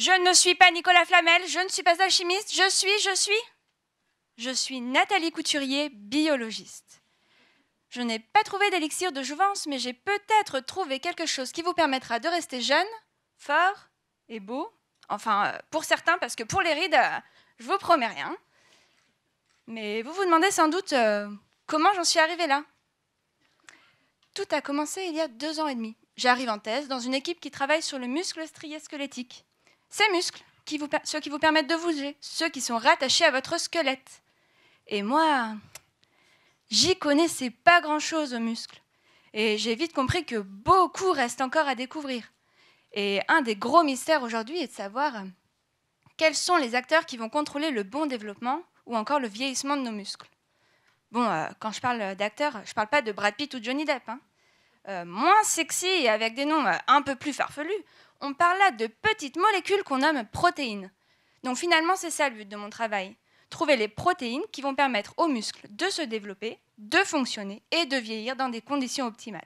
Je ne suis pas Nicolas Flamel, je ne suis pas alchimiste, je suis, je suis. Je suis Nathalie Couturier, biologiste. Je n'ai pas trouvé d'élixir de jouvence, mais j'ai peut-être trouvé quelque chose qui vous permettra de rester jeune, fort et beau. Enfin, euh, pour certains, parce que pour les rides, euh, je vous promets rien. Mais vous vous demandez sans doute euh, comment j'en suis arrivée là. Tout a commencé il y a deux ans et demi. J'arrive en thèse dans une équipe qui travaille sur le muscle strié squelettique. Ces muscles, ceux qui vous permettent de bouger, ceux qui sont rattachés à votre squelette. Et moi, j'y connaissais pas grand-chose aux muscles. Et j'ai vite compris que beaucoup reste encore à découvrir. Et un des gros mystères aujourd'hui est de savoir euh, quels sont les acteurs qui vont contrôler le bon développement ou encore le vieillissement de nos muscles. Bon, euh, quand je parle d'acteurs, je parle pas de Brad Pitt ou Johnny Depp. Hein. Euh, moins sexy et avec des noms un peu plus farfelus, on parle là de petites molécules qu'on nomme protéines. Donc finalement, c'est ça le but de mon travail. Trouver les protéines qui vont permettre aux muscles de se développer, de fonctionner et de vieillir dans des conditions optimales.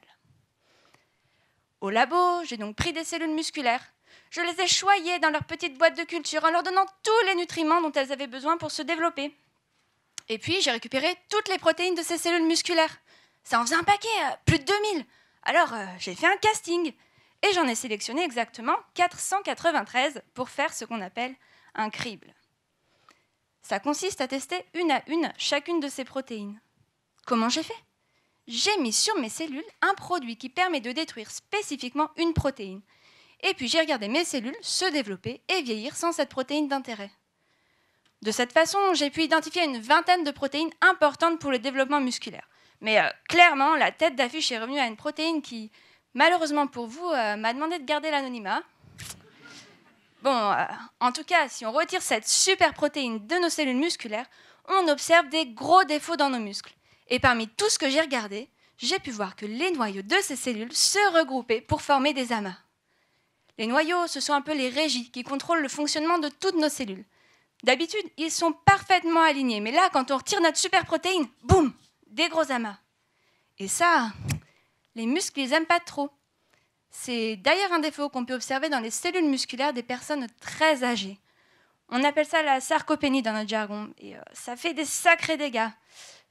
Au labo, j'ai donc pris des cellules musculaires. Je les ai choyées dans leur petite boîte de culture en leur donnant tous les nutriments dont elles avaient besoin pour se développer. Et puis, j'ai récupéré toutes les protéines de ces cellules musculaires. Ça en faisait un paquet, euh, plus de 2000. Alors, euh, j'ai fait un casting. Et j'en ai sélectionné exactement 493 pour faire ce qu'on appelle un crible. Ça consiste à tester une à une chacune de ces protéines. Comment j'ai fait J'ai mis sur mes cellules un produit qui permet de détruire spécifiquement une protéine. Et puis j'ai regardé mes cellules se développer et vieillir sans cette protéine d'intérêt. De cette façon, j'ai pu identifier une vingtaine de protéines importantes pour le développement musculaire. Mais euh, clairement, la tête d'affiche est revenue à une protéine qui, malheureusement pour vous, euh, m'a demandé de garder l'anonymat. Bon, euh, en tout cas, si on retire cette super protéine de nos cellules musculaires, on observe des gros défauts dans nos muscles. Et parmi tout ce que j'ai regardé, j'ai pu voir que les noyaux de ces cellules se regroupaient pour former des amas. Les noyaux, ce sont un peu les régies qui contrôlent le fonctionnement de toutes nos cellules. D'habitude, ils sont parfaitement alignés, mais là, quand on retire notre super protéine, boum, des gros amas. Et ça, les muscles, ils n'aiment pas trop. C'est d'ailleurs un défaut qu'on peut observer dans les cellules musculaires des personnes très âgées. On appelle ça la sarcopénie dans notre jargon, et euh, ça fait des sacrés dégâts.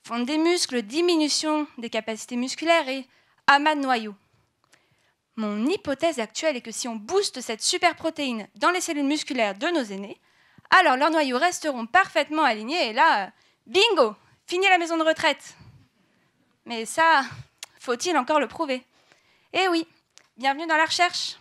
Font des muscles, diminution des capacités musculaires et amas de noyaux. Mon hypothèse actuelle est que si on booste cette superprotéine dans les cellules musculaires de nos aînés, alors leurs noyaux resteront parfaitement alignés et là, euh, bingo, fini la maison de retraite. Mais ça, faut-il encore le prouver Eh oui, bienvenue dans la recherche